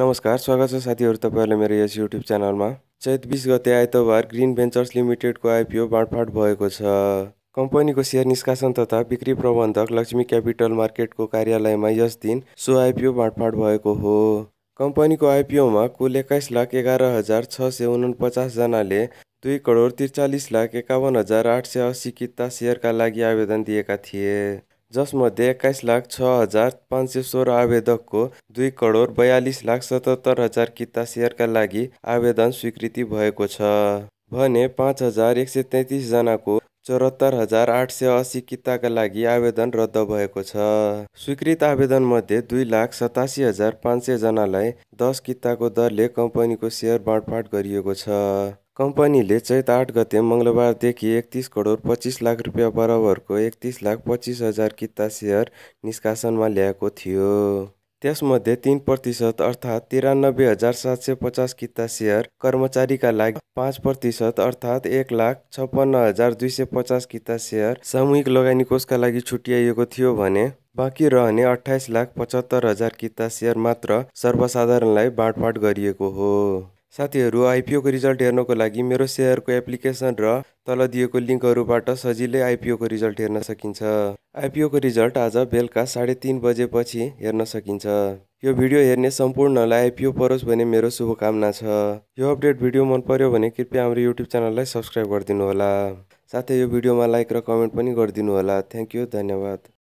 नमस्कार स्वागत छ साथीहरू तपाईँहरूलाई मेरो यस युट्युब च्यानलमा चैत बिस गते आइतबार ग्रिन भेन्चर्स लिमिटेडको आइपिओ बाँडफाँड भएको छ कम्पनीको सेयर निष्कासन तथा बिक्री प्रबन्धक लक्ष्मी क्यापिटल मार्केटको कार्यालयमा यस दिन सो आइपिओ बाँडफाँड भएको हो कम्पनीको आइपिओमा कुल एक्काइस लाख एघार हजार छ सय उनपचासजनाले दुई करोड त्रिचालिस लाख एकाउन्न हजार आठ सय अस्सी किता सेयरका लागि आवेदन दिएका थिए जसमध्ये एक्काइस लाख छ हजार पाँच सय सोह्र आवेदकको दुई करोड बयालिस लाख सतहत्तर हजार किता सेयरका लागि आवेदन स्वीकृति भएको छ भने पाँच हजार एक सय तेत्तिसजनाको चौहत्तर हजार आठ सय असी किताका लागि आवेदन रद्द भएको छ स्वीकृत आवेदनमध्ये दुई लाख सतासी हजार पाँच सयजनालाई दस किताको दरले कम्पनीको सेयर बाँडफाँड गरिएको छ कम्पनीले चैत आठ गते मङ्गलबारदेखि एकतिस करोड पच्चिस लाख रुपियाँ बराबरको एकतिस लाख पच्चिस हजार किता सेयर निष्कासनमा ल्याएको थियो त्यसमध्ये तिन प्रतिशत अर्थात् तिरानब्बे हजार सात सय पचास किता सेयर कर्मचारीका लागि पाँच प्रतिशत अर्थात् एक लाख छप्पन्न हजार दुई सय पचास किता सेयर सामूहिक लगानी कोषका लागि छुट्याइएको थियो भने बाँकी रहने अठाइस लाख पचहत्तर हजार किता सेयर मात्र सर्वसाधारणलाई बाँडफाँड गरिएको हो साथीहरू आइपिओको रिजल्ट हेर्नको लागि मेरो सेयरको एप्लिकेसन र तल दिएको लिङ्कहरूबाट सजिलै आइपिओको रिजल्ट हेर्न सकिन्छ आइपिओको रिजल्ट आज बेलुका साढे तिन बजेपछि हेर्न सकिन्छ यो भिडियो हेर्ने सम्पूर्णलाई आइपिओ परोस् भने मेरो शुभकामना छ यो अपडेट भिडियो मन पर्यो भने कृपया हाम्रो युट्युब च्यानललाई सब्सक्राइब गरिदिनुहोला साथै यो भिडियोमा लाइक र कमेन्ट पनि गरिदिनुहोला थ्याङ्क यू धन्यवाद